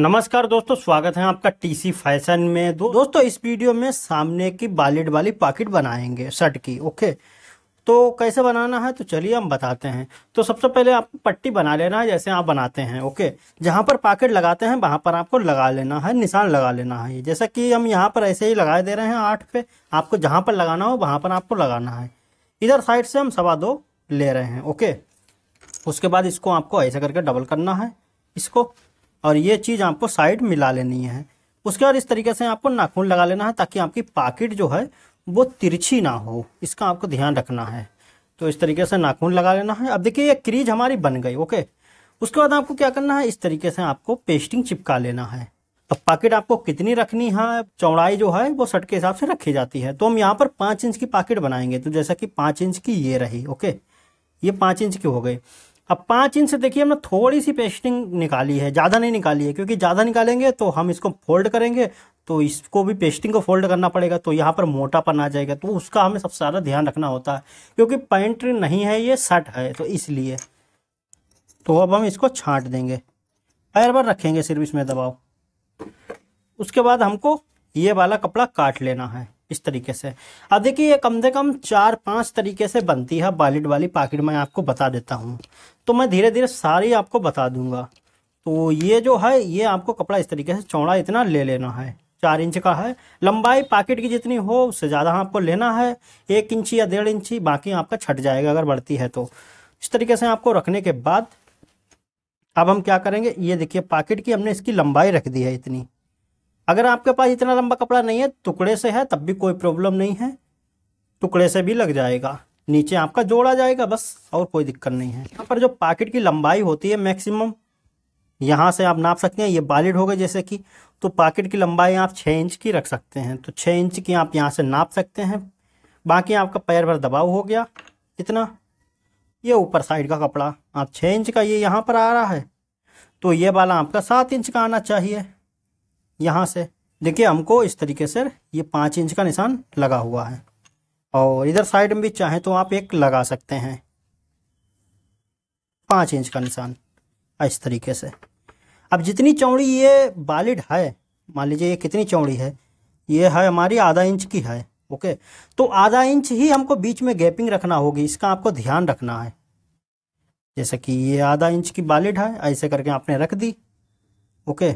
नमस्कार दोस्तों स्वागत है आपका टीसी फैशन में दो, दोस्तों इस वीडियो में सामने की बालेड वाली पॉकेट बनाएंगे शर्ट की ओके तो कैसे बनाना है तो चलिए हम बताते हैं तो सबसे पहले आपको पट्टी बना लेना है जैसे आप बनाते हैं ओके जहाँ पर पॉकेट लगाते हैं वहां पर आपको लगा लेना है निशान लगा लेना है जैसा कि हम यहाँ पर ऐसे ही लगा दे रहे हैं आठ पे आपको जहाँ पर लगाना हो वहाँ पर आपको लगाना है इधर साइड से हम सवा दो ले रहे हैं ओके उसके बाद इसको आपको ऐसा करके डबल करना है इसको और ये चीज़ आपको साइड मिला लेनी है उसके बाद इस तरीके से आपको नाखून लगा लेना है ताकि आपकी पाकिट जो है वो तिरछी ना हो इसका आपको ध्यान रखना है तो इस तरीके से नाखून लगा लेना है अब देखिए ये क्रीज हमारी बन गई ओके उसके बाद आपको क्या करना है इस तरीके से आपको पेस्टिंग चिपका लेना है अब तो पाकिट आपको कितनी रखनी है चौड़ाई जो है वो शर्ट के हिसाब से रखी जाती है तो हम यहाँ पर पाँच इंच की पाकिट बनाएंगे तो जैसा कि पाँच इंच की ये रही ओके ये पाँच इंच की हो गई अब पाँच इंच से देखिए हमने थोड़ी सी पेस्टिंग निकाली है ज़्यादा नहीं निकाली है क्योंकि ज़्यादा निकालेंगे तो हम इसको फोल्ड करेंगे तो इसको भी पेस्टिंग को फोल्ड करना पड़ेगा तो यहाँ पर मोटापन आ जाएगा तो उसका हमें सबसे ज़्यादा ध्यान रखना होता है क्योंकि पैंट नहीं है ये सट है तो इसलिए तो अब हम इसको छाँट देंगे पैर भर रखेंगे सिर्फ इसमें दबाव उसके बाद हमको ये वाला कपड़ा काट लेना है इस तरीके से अब देखिए ये कम से कम चार पांच तरीके से बनती है बालिट वाली पाकिट मैं आपको बता देता हूँ तो मैं धीरे धीरे सारी आपको बता दूंगा तो ये जो है ये आपको कपड़ा इस तरीके से चौड़ा इतना ले लेना है चार इंच का है लंबाई पॉकेट की जितनी हो उससे ज़्यादा आपको लेना है एक इंची या डेढ़ इंची बाकी आपका छट जाएगा अगर बढ़ती है तो इस तरीके से आपको रखने के बाद अब हम क्या करेंगे ये देखिए पॉकेट की हमने इसकी लंबाई रख दी है इतनी अगर आपके पास इतना लंबा कपड़ा नहीं है टुकड़े से है तब भी कोई प्रॉब्लम नहीं है टुकड़े से भी लग जाएगा नीचे आपका जोड़ा जाएगा बस और कोई दिक्कत नहीं है यहाँ पर जो पाकिट की लंबाई होती है मैक्सिमम यहाँ से आप नाप सकते हैं ये बालिड हो गए जैसे कि तो पाकिट की लंबाई आप छः इंच की रख सकते हैं तो छः इंच की आप यहाँ से नाप सकते हैं बाकी आपका पैर भर दबाव हो गया इतना ये ऊपर साइड का कपड़ा आप छः इंच का ये यहाँ पर आ रहा है तो ये वाला आपका सात इंच का आना चाहिए यहाँ से देखिए हमको इस तरीके से ये पाँच इंच का निशान लगा हुआ है और इधर साइड में भी चाहें तो आप एक लगा सकते हैं पाँच इंच का निशान इस तरीके से अब जितनी चौड़ी ये बालिड है मान लीजिए ये कितनी चौड़ी है ये है हमारी आधा इंच की है ओके तो आधा इंच ही हमको बीच में गैपिंग रखना होगी इसका आपको ध्यान रखना है जैसे कि ये आधा इंच की बालिड है ऐसे करके आपने रख दी ओके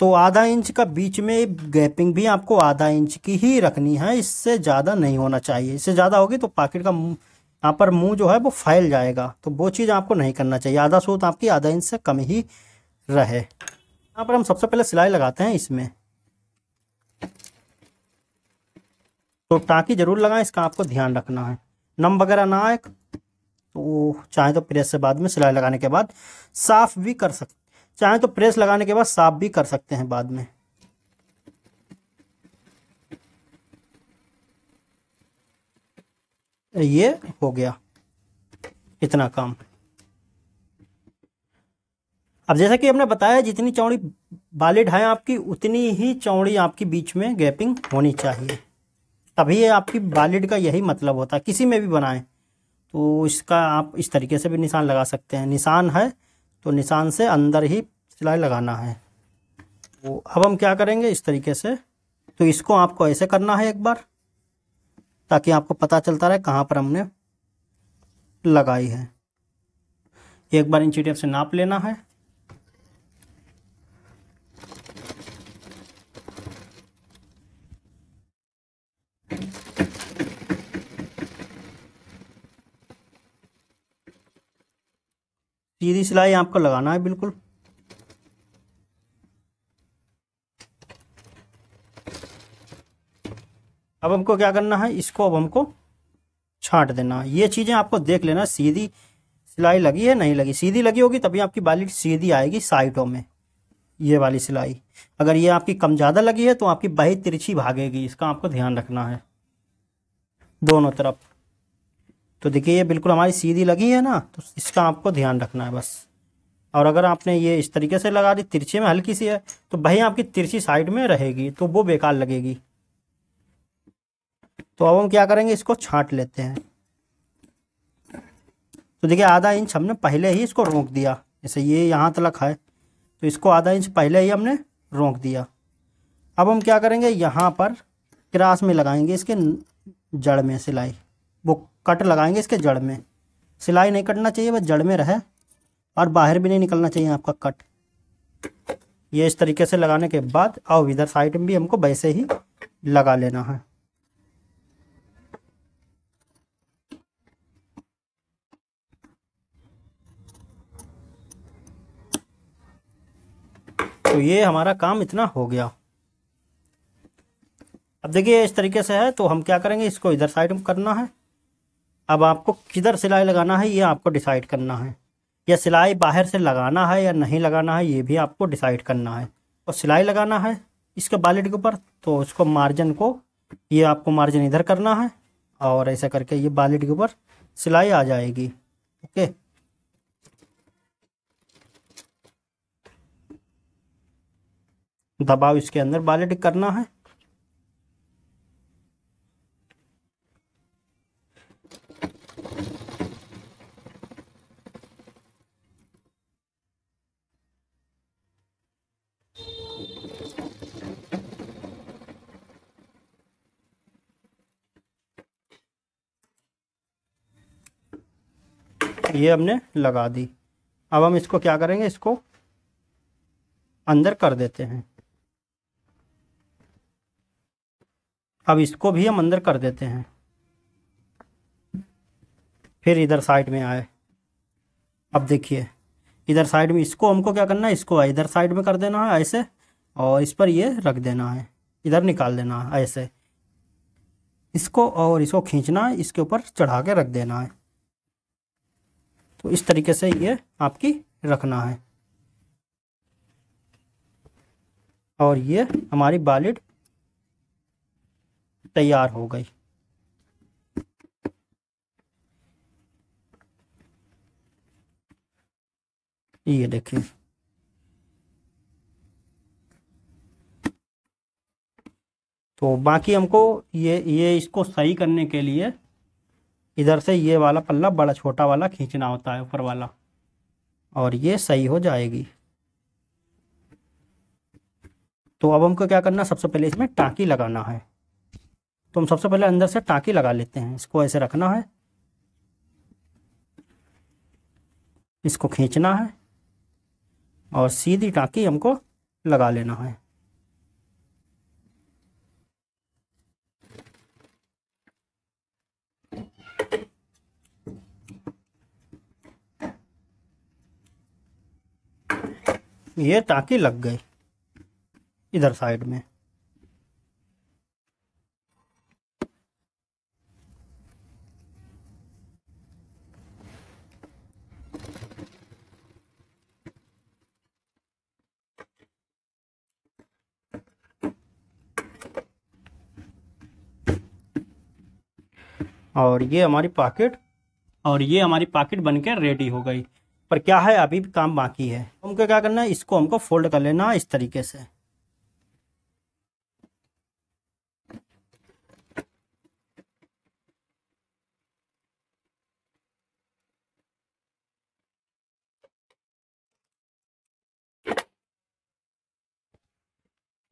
तो आधा इंच का बीच में गैपिंग भी आपको आधा इंच की ही रखनी है इससे ज़्यादा नहीं होना चाहिए इससे ज़्यादा होगी तो पॉकेट का यहाँ पर मुंह जो है वो फैल जाएगा तो वो चीज़ आपको नहीं करना चाहिए आधा सूत आपकी आधा इंच से कम ही रहे यहाँ पर हम सबसे पहले सिलाई लगाते हैं इसमें तो टाँकी ज़रूर लगाएं इसका आपको ध्यान रखना है नम वगैरह ना आए तो चाहे तो प्रेस से बाद में सिलाई लगाने के बाद साफ भी कर सकते चाहें तो प्रेस लगाने के बाद साफ भी कर सकते हैं बाद में ये हो गया इतना काम अब जैसा कि हमने बताया जितनी चौड़ी बालिड है आपकी उतनी ही चौड़ी आपकी बीच में गैपिंग होनी चाहिए तभी आपकी बालिड का यही मतलब होता है किसी में भी बनाएं तो इसका आप इस तरीके से भी निशान लगा सकते हैं निशान है तो निशान से अंदर ही सिलाई लगाना है तो अब हम क्या करेंगे इस तरीके से तो इसको आपको ऐसे करना है एक बार ताकि आपको पता चलता रहे कहाँ पर हमने लगाई है एक बार इंची टेप से नाप लेना है सीधी सिलाई आपको लगाना है बिल्कुल अब हमको क्या करना है इसको अब हमको छांट देना है ये चीज़ें आपको देख लेना सीधी सिलाई लगी है नहीं लगी सीधी लगी होगी तभी आपकी बाली सीधी आएगी साइडों में ये वाली सिलाई अगर ये आपकी कम ज़्यादा लगी है तो आपकी बाहित तिरछी भागेगी इसका आपको ध्यान रखना है दोनों तरफ तो देखिए ये बिल्कुल हमारी सीधी लगी है ना तो इसका आपको ध्यान रखना है बस और अगर आपने ये इस तरीके से लगा दी तिरछे में हल्की सी है तो भाई आपकी तिरछी साइड में रहेगी तो वो बेकार लगेगी तो अब हम क्या करेंगे इसको छांट लेते हैं तो देखिए आधा इंच हमने पहले ही इसको रोक दिया जैसे ये यहाँ तक है तो इसको आधा इंच पहले ही हमने रोक दिया अब हम क्या करेंगे यहाँ पर क्रास में लगाएंगे इसके जड़ में सिलाई वो कट लगाएंगे इसके जड़ में सिलाई नहीं कटना चाहिए बस जड़ में रहे और बाहर भी नहीं निकलना चाहिए आपका कट ये इस तरीके से लगाने के बाद और इधर साइड में भी हमको वैसे ही लगा लेना है तो ये हमारा काम इतना हो गया अब देखिए इस तरीके से है तो हम क्या करेंगे इसको इधर साइड में करना है अब आपको किधर सिलाई लगाना है ये आपको डिसाइड करना है या सिलाई बाहर से लगाना है या नहीं लगाना है ये भी आपको डिसाइड करना है और सिलाई लगाना है इसके बालेट के ऊपर तो उसको मार्जिन को ये आपको मार्जिन इधर करना है और ऐसा करके ये बालेट के ऊपर सिलाई आ जाएगी ओके दबाव इसके अंदर बालेट करना है ये हमने लगा दी अब हम इसको क्या करेंगे इसको अंदर कर देते हैं अब इसको भी हम अंदर कर देते हैं फिर इधर साइड में आए अब देखिए इधर साइड में इसको हमको क्या करना है इसको इधर साइड में कर देना है ऐसे और इस पर ये रख देना है इधर निकाल देना है ऐसे इसको और इसको खींचना है इसके ऊपर चढ़ा के रख देना है तो इस तरीके से ये आपकी रखना है और ये हमारी बालिड तैयार हो गई ये देखिए तो बाकी हमको ये ये इसको सही करने के लिए इधर से ये वाला पल्ला बड़ा छोटा वाला खींचना होता है ऊपर वाला और ये सही हो जाएगी तो अब हमको क्या करना सबसे पहले इसमें टाँकी लगाना है तो हम सबसे पहले अंदर से टाँकी लगा लेते हैं इसको ऐसे रखना है इसको खींचना है और सीधी टाँकी हमको लगा लेना है ये टाँकी लग गई इधर साइड में और ये हमारी पॉकेट और ये हमारी पॉकेट बनकर रेडी हो गई पर क्या है अभी भी काम बाकी है हमको क्या करना है इसको हमको फोल्ड कर लेना इस तरीके से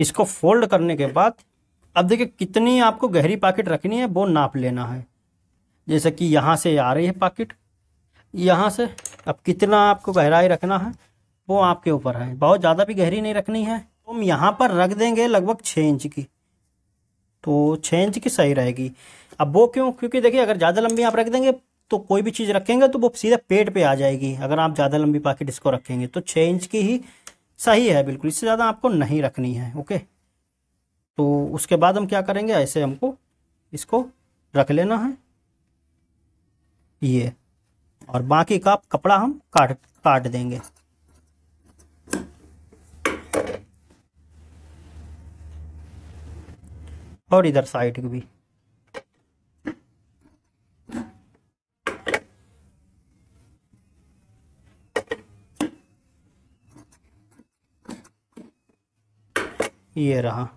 इसको फोल्ड करने के बाद अब देखिए कितनी आपको गहरी पाकिट रखनी है वो नाप लेना है जैसे कि यहाँ से आ रही है पाकिट यहाँ से अब कितना आपको गहराई रखना है वो आपके ऊपर है बहुत ज़्यादा भी गहरी नहीं रखनी है तो हम यहाँ पर रख देंगे लगभग छः इंच की तो छः इंच की सही रहेगी अब वो क्यों क्योंकि देखिए अगर ज़्यादा लंबी आप रख देंगे तो कोई भी चीज़ रखेंगे तो वो सीधा पेट पे आ जाएगी अगर आप ज़्यादा लंबी पाकिट इसको रखेंगे तो छः इंच की ही सही है बिल्कुल इससे ज़्यादा आपको नहीं रखनी है ओके तो उसके बाद हम क्या करेंगे ऐसे हमको इसको रख लेना है ये और बाकी का कपड़ा हम काट काट देंगे और इधर साइड भी ये रहा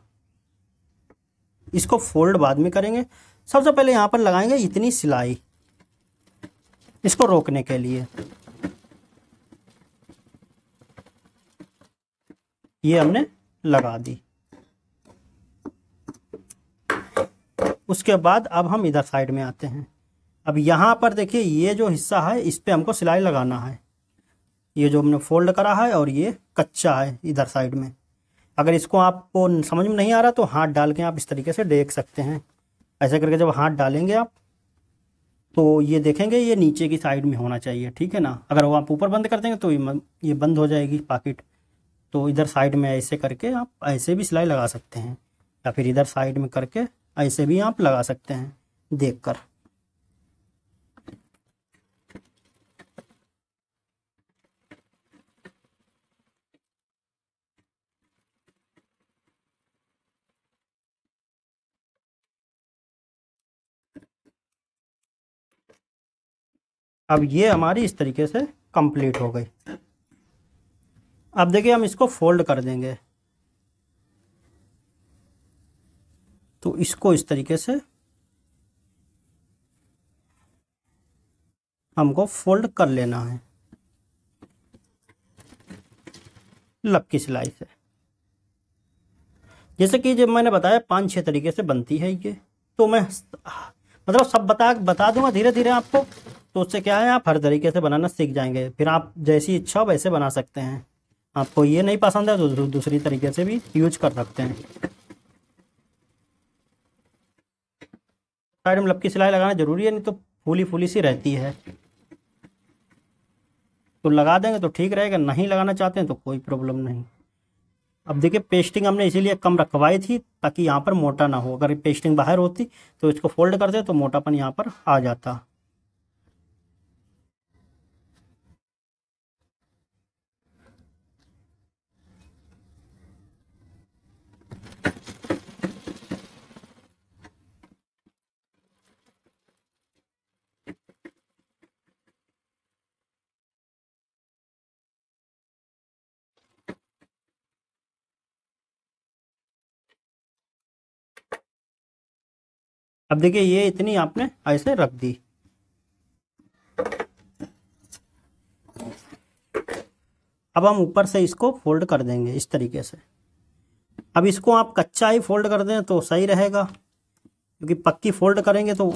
इसको फोल्ड बाद में करेंगे सबसे पहले यहां पर लगाएंगे इतनी सिलाई इसको रोकने के लिए ये हमने लगा दी उसके बाद अब हम इधर साइड में आते हैं अब यहाँ पर देखिए ये जो हिस्सा है इस पर हमको सिलाई लगाना है ये जो हमने फोल्ड करा है और ये कच्चा है इधर साइड में अगर इसको आपको समझ में नहीं आ रहा तो हाथ डाल के आप इस तरीके से देख सकते हैं ऐसे करके जब हाथ डालेंगे आप तो ये देखेंगे ये नीचे की साइड में होना चाहिए ठीक है ना अगर वो आप ऊपर बंद कर देंगे तो ये बंद हो जाएगी पाकिट तो इधर साइड में ऐसे करके आप ऐसे भी सिलाई लगा सकते हैं या फिर इधर साइड में करके ऐसे भी आप लगा सकते हैं देख कर अब ये हमारी इस तरीके से कंप्लीट हो गई अब देखिए हम इसको फोल्ड कर देंगे तो इसको इस तरीके से हमको फोल्ड कर लेना है लपकी मतलब सिलाई से जैसे कि जब मैंने बताया पांच छह तरीके से बनती है ये तो मैं मतलब सब बता बता दूंगा धीरे धीरे आपको तो उससे क्या है आप हर तरीके से बनाना सीख जाएंगे फिर आप जैसी इच्छा हो वैसे बना सकते हैं आपको ये नहीं पसंद है तो दूसरी तरीके से भी यूज कर सकते हैं साइड में लपकी सिलाई लगाना जरूरी है नहीं तो फूली फूली सी रहती है तो लगा देंगे तो ठीक रहेगा नहीं लगाना चाहते हैं तो कोई प्रॉब्लम नहीं अब देखिए पेस्टिंग हमने इसीलिए कम रखवाई थी ताकि यहाँ पर मोटा ना हो अगर पेस्टिंग बाहर होती तो इसको फोल्ड करते तो मोटापन यहाँ पर आ जाता अब देखिए ये इतनी आपने ऐसे रख दी अब हम ऊपर से इसको फोल्ड कर देंगे इस तरीके से अब इसको आप कच्चा ही फोल्ड कर दें तो सही रहेगा क्योंकि पक्की फोल्ड करेंगे तो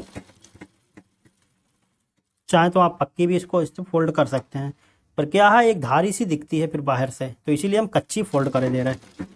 चाहे तो आप पक्की भी इसको इससे फोल्ड कर सकते हैं पर क्या है एक धारी सी दिखती है फिर बाहर से तो इसीलिए हम कच्ची फोल्ड कर दे रहे हैं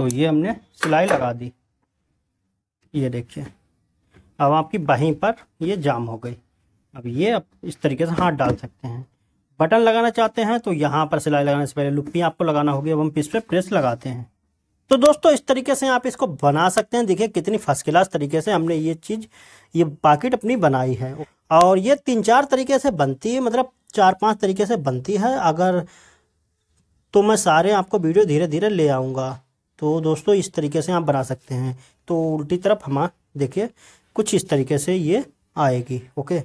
तो ये हमने सिलाई लगा दी ये देखिए अब आपकी बाहीं पर ये जाम हो गई अब ये आप इस तरीके से हाथ डाल सकते हैं बटन लगाना चाहते हैं तो यहाँ पर सिलाई लगाने से पहले लुप्पी आपको लगाना होगी अब हम इस पर प्रेस लगाते हैं तो दोस्तों इस तरीके से आप इसको बना सकते हैं देखिए कितनी फर्स्ट क्लास तरीके से हमने ये चीज़ ये पाकिट अपनी बनाई है और ये तीन चार तरीके से बनती है मतलब चार पांच तरीके से बनती है अगर तो मैं सारे आपको वीडियो धीरे धीरे ले आऊँगा तो दोस्तों इस तरीके से आप बना सकते हैं तो उल्टी तरफ हम देखिए कुछ इस तरीके से ये आएगी ओके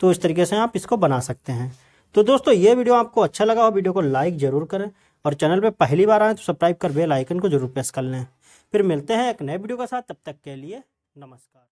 तो इस तरीके से आप इसको बना सकते हैं तो दोस्तों ये वीडियो आपको अच्छा लगा हो वीडियो को लाइक ज़रूर करें और चैनल पे पहली बार आए तो सब्सक्राइब कर बेल आइकन को जरूर प्रेस कर लें फिर मिलते हैं एक नए वीडियो के साथ तब तक के लिए नमस्कार